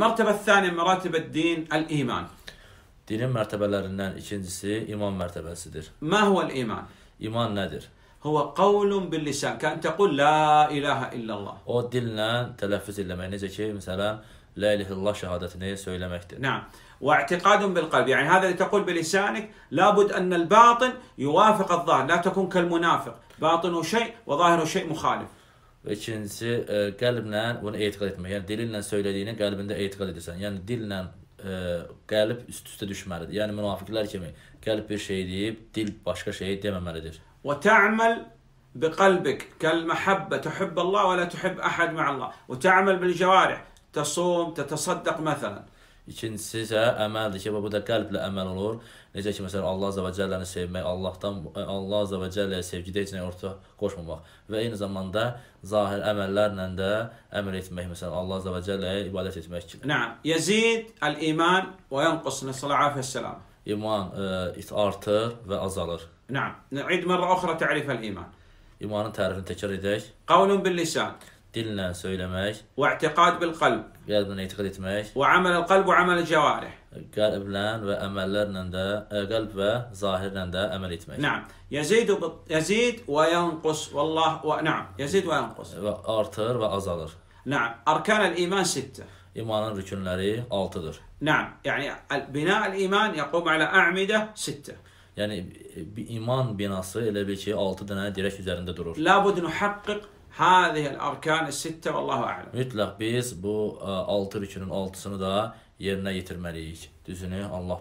Mərtəbə thani məratibə din el-iman. Dinin mərtəbələrindən ikincisi iman mərtəbəsidir. Mə huvəl iman? İman nədir? Huvə qavlun bil lisan. Kən təqul la ilaha illallah. O dillə tələffüz eləmək. Necə ki, məsələn, la ilaha illallah şəhadətini söyləməkdir. Nəam. واعتقاد بالقلب يعني هذا اللي تقول بلسانك لابد أن الباطن يوافق الظاهر لا تكون كالمنافق باطنه شيء وظاهره شيء مخالف Və ikincisi ə, e, qəlblə bunu etiqad etmək. Yəni dilinlə söylədiyini qəlbində etiqad edirsən. Yəni dillə ə, e, qəlb üst-üstə düşməlidir. Yəni münafiqlər kimi qəlb bir şey deyib, dil başqa şey deməməlidir. Və tə'məl بقلبك كالمحبة تحب الله ولا تحب أحد مع الله وتعمل بالجوارح تصوم تتصدق مثلا İkincisi isə əməldir ki, bu da qəlblə əməl olur. Necə ki, məsələn, Allah Azza və Cəlləni sevmək, Allahdan Allah Azza və Cəlləyə sevgidə heç nəyə orta qoşmamaq və eyni zamanda zahir əməllərlə də əməl etmək, məsələn, Allah Azza və Cəlləyə ibadət etmək kimi. Na'am. yəzid əl iman və yanqus nəs-salam. İman artır və azalır. Na'am. Na'id mərrə uxra ta'rif al-iman. İmanın tərifini təkrar edək. Qavlun bil-lisan. دلنا له ماش واعتقاد بالقلب قال بنا اعتقدت ماش وعمل القلب وعمل الجوارح قال ابلان واملرنا قلب ظاهرنا دا املت ماش نعم يزيد بط... يزيد وينقص والله و... نعم يزيد وينقص وارتر وازالر نعم اركان الايمان سته إيمان rükünleri لري Naam. نعم يعني بناء الإيمان يقوم على أعمدة ستة. يعني bir بناصي إلى elə bil ki 6 durur. Hadihi al-arkan sittə vallahu a'lam. Mütləq biz bu 6 rükünün 6-sını da yerinə yetirməliyik. Düzünü Allah